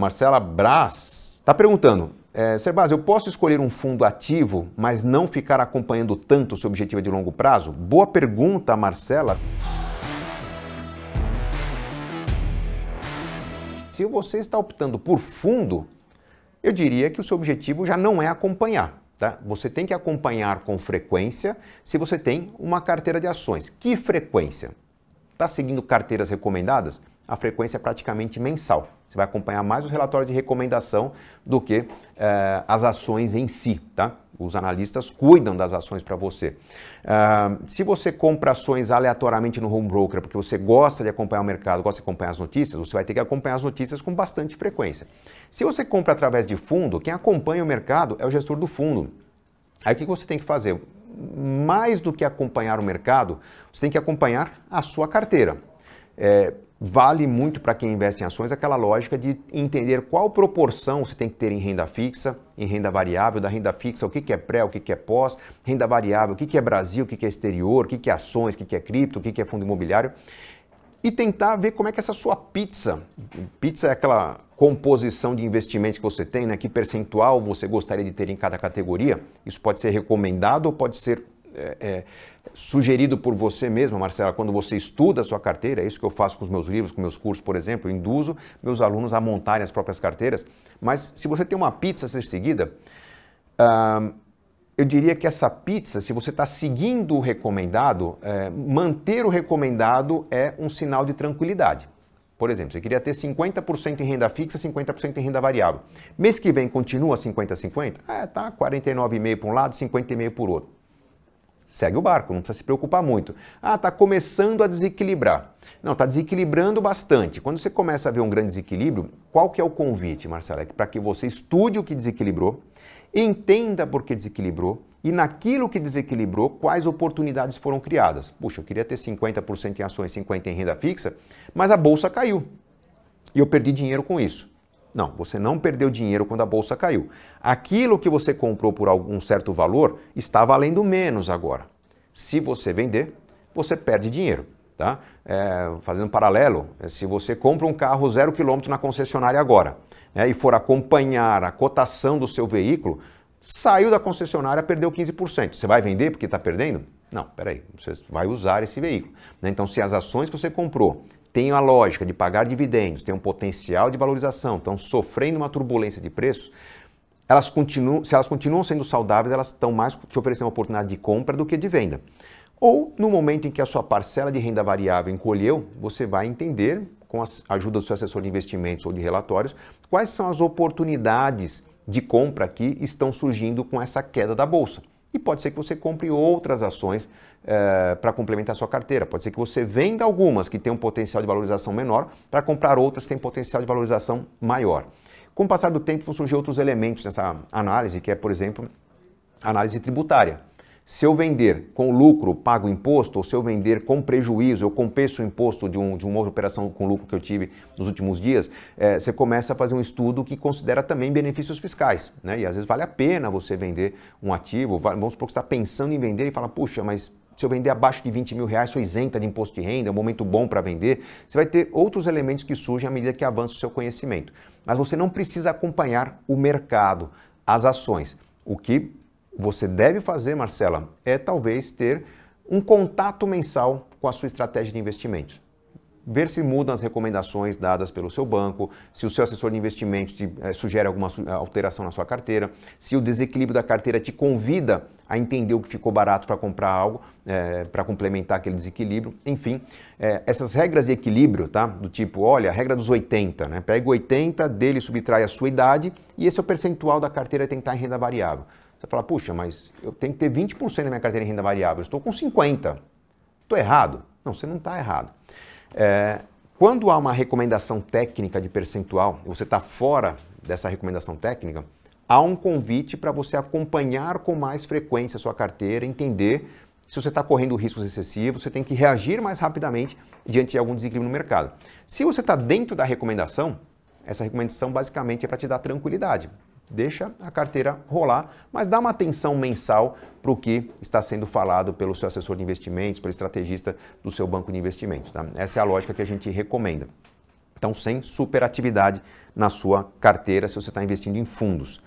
Marcela Braz está perguntando: é, eh, Serbaz, eu posso escolher um fundo ativo, mas não ficar acompanhando tanto o seu objetivo de longo prazo? Boa pergunta, Marcela. Se você está optando por fundo, eu diria que o seu objetivo já não é acompanhar. Tá? Você tem que acompanhar com frequência se você tem uma carteira de ações. Que frequência? Está seguindo carteiras recomendadas? a frequência é praticamente mensal. Você vai acompanhar mais o relatório de recomendação do que eh, as ações em si, tá? Os analistas cuidam das ações para você. Uh, se você compra ações aleatoriamente no home broker, porque você gosta de acompanhar o mercado, gosta de acompanhar as notícias, você vai ter que acompanhar as notícias com bastante frequência. Se você compra através de fundo, quem acompanha o mercado é o gestor do fundo. Aí o que você tem que fazer? Mais do que acompanhar o mercado, você tem que acompanhar a sua carteira. É, vale muito para quem investe em ações aquela lógica de entender qual proporção você tem que ter em renda fixa, em renda variável, da renda fixa, o que, que é pré, o que, que é pós, renda variável, o que, que é Brasil, o que, que é exterior, o que, que é ações, o que, que é cripto, o que, que é fundo imobiliário. E tentar ver como é que essa sua pizza, pizza é aquela composição de investimentos que você tem, né? que percentual você gostaria de ter em cada categoria, isso pode ser recomendado ou pode ser é, é, sugerido por você mesma, Marcela, quando você estuda a sua carteira, é isso que eu faço com os meus livros, com meus cursos, por exemplo, eu induzo meus alunos a montarem as próprias carteiras. Mas se você tem uma pizza a ser seguida, eu diria que essa pizza, se você está seguindo o recomendado, é, manter o recomendado é um sinal de tranquilidade. Por exemplo, você queria ter 50% em renda fixa, 50% em renda variável. Mês que vem continua 50-50? É, tá 49,5 para um lado, 50,5 o outro segue o barco, não precisa se preocupar muito. Ah, está começando a desequilibrar. Não, está desequilibrando bastante. Quando você começa a ver um grande desequilíbrio, qual que é o convite, Marcelo? É para que você estude o que desequilibrou, entenda por que desequilibrou e naquilo que desequilibrou, quais oportunidades foram criadas. Puxa, eu queria ter 50% em ações, 50% em renda fixa, mas a bolsa caiu e eu perdi dinheiro com isso. Não, você não perdeu dinheiro quando a bolsa caiu. Aquilo que você comprou por algum certo valor está valendo menos agora. Se você vender, você perde dinheiro. Tá? É, fazendo um paralelo, é, se você compra um carro zero quilômetro na concessionária agora né, e for acompanhar a cotação do seu veículo, saiu da concessionária, perdeu 15%. Você vai vender porque está perdendo? Não, peraí, você vai usar esse veículo. Né? Então, se as ações que você comprou tenho a lógica de pagar dividendos, tem um potencial de valorização, estão sofrendo uma turbulência de preço, elas continuam, se elas continuam sendo saudáveis, elas estão mais te oferecendo uma oportunidade de compra do que de venda. Ou no momento em que a sua parcela de renda variável encolheu, você vai entender, com a ajuda do seu assessor de investimentos ou de relatórios, quais são as oportunidades de compra que estão surgindo com essa queda da bolsa. E pode ser que você compre outras ações é, eh, para complementar a sua carteira. Pode ser que você venda algumas que têm um potencial de valorização menor para comprar outras que têm potencial de valorização maior. Com o passar do tempo, vão surgir outros elementos nessa análise, que é, por exemplo, análise tributária. Se eu vender com lucro, pago imposto, ou se eu vender com prejuízo, eu compenso o imposto de, um, de uma operação com lucro que eu tive nos últimos dias, é, você começa a fazer um estudo que considera também benefícios fiscais. Né? E às vezes vale a pena você vender um ativo, vamos supor que você está pensando em vender e fala, puxa, mas se eu vender abaixo de 20 mil reais, sou isenta de imposto de renda, é um momento bom para vender. Você vai ter outros elementos que surgem à medida que avança o seu conhecimento. Mas você não precisa acompanhar o mercado, as ações. O que você deve fazer, Marcela, é talvez ter um contato mensal com a sua estratégia de investimentos. Ver se mudam as recomendações dadas pelo seu banco, se o seu assessor de investimentos te é, sugere alguma eh, alteração na sua carteira, se o desequilíbrio da carteira te convida a entender o que ficou barato para comprar algo, é, para complementar aquele desequilíbrio. Enfim, é, essas regras de equilíbrio, tá? Do tipo, olha, a regra dos 80, né? Pega 80, dele subtrai a sua idade e esse é o percentual da carteira tentar em renda variável. Você fala, puxa, mas eu tenho que ter 20% da minha carteira em renda variável, eu estou com 50%. Estou errado? Não, você não está errado. É, quando há uma recomendação técnica de percentual e você está fora dessa recomendação técnica, há um convite para você acompanhar com mais frequência a sua carteira, entender se você está correndo riscos excessivos, você tem que reagir mais rapidamente diante de algum desequilíbrio no mercado. Se você está dentro da recomendação, essa recomendação basicamente é para te dar tranquilidade. Deixa a carteira rolar, mas dá uma atenção mensal para o que está sendo falado pelo seu assessor de investimentos, pelo estrategista do seu banco de investimentos. Tá? Essa é a lógica que a gente recomenda. Então, sem superatividade na sua carteira se você está investindo em fundos.